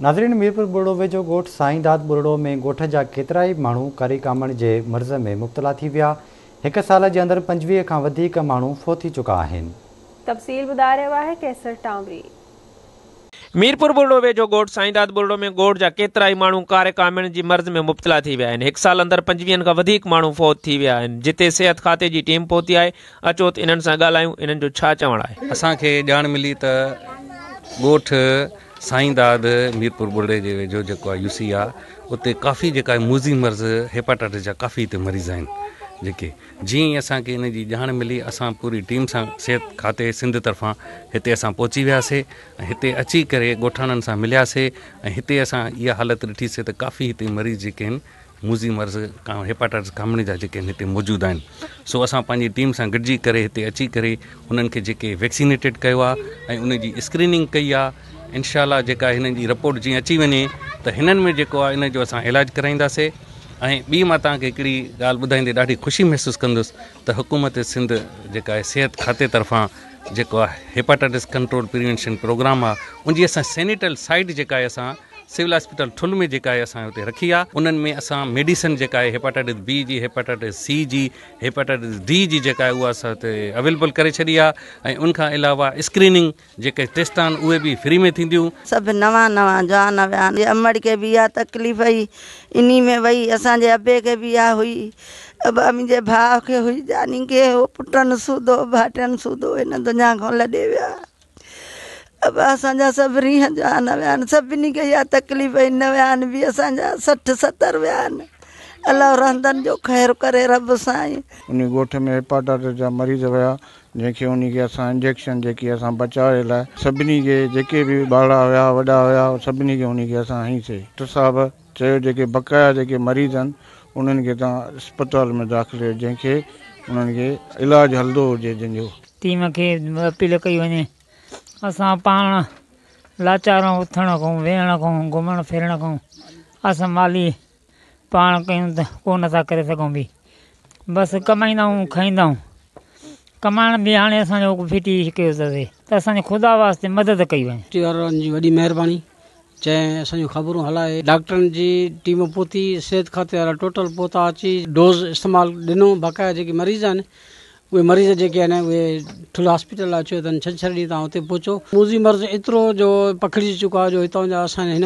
मीरपुर ॻोठ जा केतिरा ई माण्हू कारे कामण जी मर्ज़ में मुबतला थी विया आहिनि हिकु साल अंदरि पंजवीहनि खां वधीक माण्हू फ़ौत थी विया आहिनि जिते सिहत खाते जी टीम पहुती आहे अचो त इन्हनि सां ॻाल्हायूं इन्हनि जो छा चवणु आहे असांखे साईं दाद मीरपुर बोड़े जे वेझो जेको आहे यूसी आहे उते काफ़ी जेका मूज़ी मर्ज़ हेपाटाइटिस जा काफ़ी हिते मरीज़ आहिनि जेके जीअं ई असांखे हिन जी ॼाण मिली असां पूरी टीम सां सिहत खाते सिंध तर्फ़ां हिते असां पहुची वियासीं ऐं हिते अची करे ॻोठाणनि सां मिलियासीं ऐं हिते असां इहा हालति ॾिठीसीं त काफ़ी हिते मरीज़ जेके आहिनि मूज़ी मर्ज़ का हेपाटाइटिस कामणी जा जेके आहिनि हिते मौजूदु आहिनि सो असां पंहिंजी टीम सां गॾिजी करे हिते अची करे खे जेके कयो आहे ऐं स्क्रीनिंग कई आहे इनशाला जेका हिननि जी रिपोर्ट जीअं अची वञे त हिननि में जेको आहे हिन जो असां इलाजु कराईंदासीं ऐं ॿी मां तव्हांखे हिकिड़ी ॻाल्हि ॿुधाईंदे ॾाढी ख़ुशी महसूसु कंदुसि त हुकूमत सिंध जेका आहे सिहत खाते तर्फ़ां जेको आहे हेपाटाइटिस कंट्रोल प्रिवेंशन प्रोग्राम आहे उनजी असां सैनिटल साइट जेका आहे असां सिविल हॉस्पिटल ठुल में जेका आहे असां हुते रखी आहे उन्हनि में असां मेडिसिन जेका आहे हेपाटाइटिस बी जी हेपाटाइटिस सी जी हेपाटाइटिस डी जी जेका आहे उहा असां हिते अवेलेबल करे छॾी आहे ऐं उनखां अलावा स्क्रीनिंग जेके टेस्ट आहिनि उहे बि फ्री में थींदियूं सभु नवां नवां जवान विया आहिनि अमड़ खे बि इहा तकलीफ़ हुई इन में वई असांजे अबे खे बि इहा हुई अब मुंहिंजे भाउ खे हुई जानी खे हो पुटनि सूधो भाइटनि सूधो हिन दुनिया खां लॾे विया जेके बि सभिनी खे चयो जेके बकाया जेके मरीज़ आहिनि उन्हनि खे तव्हां अस्पताल में दाख़िल जंहिंखे इलाज हलंदो हुजे जंहिंजो कई वञे असां पाण लाचार उथण खां विहण खां घुमण फिरण खां असां माली पाण कंहिं त कोन था करे सघूं बि बसि कमाईंदा आहियूं खाईंदा आहियूं कमाइण बि हाणे असांजो फिटी हिकु त असांजे ख़ुदा वास्ते मदद कई वञे वॾी महिरबानी चए असांजी ख़बरूं हलाए डॉक्टरनि जी टीम पोती सिहत खाते वारा टोटल पोता अची डोज़ इस्तेमालु ॾिनो बाक़ाइदा जेके मरीज़ आहिनि उहे मरीज़ जेके आहिनि उहे ठुला हॉस्पिटल अचे छॾ छॾ ॾींहुं तव्हां हुते पहुचो मर्ज़ एतिरो जो पखिड़िजी चुको आहे जो हितां जा असांजे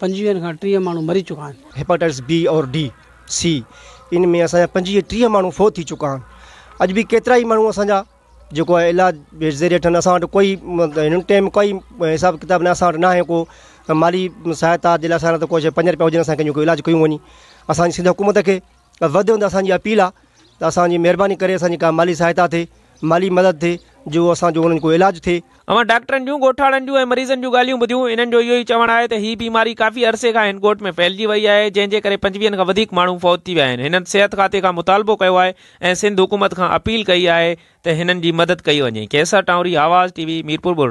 पंजवीहनि खां टीह माण्हू मरी चुका आहिनि हिपाटाइटिस बी और डी सी इन में असांजा पंजवीह टीह माण्हू फो थी चुका आहिनि अॼु बि केतिरा ई माण्हू असांजा जेको आहे इलाज ज़रिए वठनि असां वटि कोई हिन टाइम कोई हिसाब किताब न असां वटि नाहे को माली सहायता जे लाइ असांजा पंज रुपया हुजनि असां कंहिंजो इलाजु कयूं वञे असांजी सिंध हुकूमत खे वधि असांजी अपील आहे त असांजी महिरबानी करे सहायता थिए माली मदद थिए जो असांजो इलाजु थिए ऐं डॉक्टर जूं गोठाणनि जूं ऐं मरीज़नि जूं ॻाल्हियूं ॿुधियूं हिननि जो इहो ई चवणु आहे त हीअ बीमारी काफ़ी अर्से खां हिन गोठ में फहिलजी वई आहे जंहिंजे करे पंजवीहनि खां वधीक माण्हू फौत थी विया आहिनि हिननि सिहत खाते खां मुतालबो कयो आहे ऐं सिंध हुकूमत खां अपील कई आहे त हिननि जी मदद कई वञे केसर टांवरी आवाज़ टीवी मीरपुर बोड